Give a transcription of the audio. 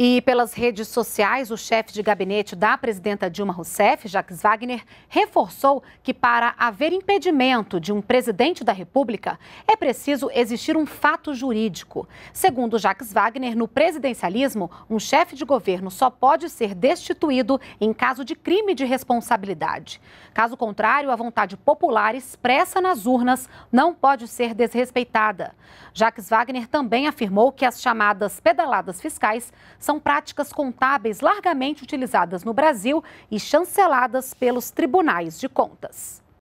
E pelas redes sociais, o chefe de gabinete da presidenta Dilma Rousseff, Jacques Wagner, reforçou que para haver impedimento de um presidente da República, é preciso existir um fato jurídico. Segundo Jacques Wagner, no presidencialismo, um chefe de governo só pode ser destituído em caso de crime de responsabilidade. Caso contrário, a vontade popular expressa nas urnas não pode ser desrespeitada. Jacques Wagner também afirmou que as chamadas pedaladas fiscais são práticas contábeis largamente utilizadas no Brasil e chanceladas pelos tribunais de contas.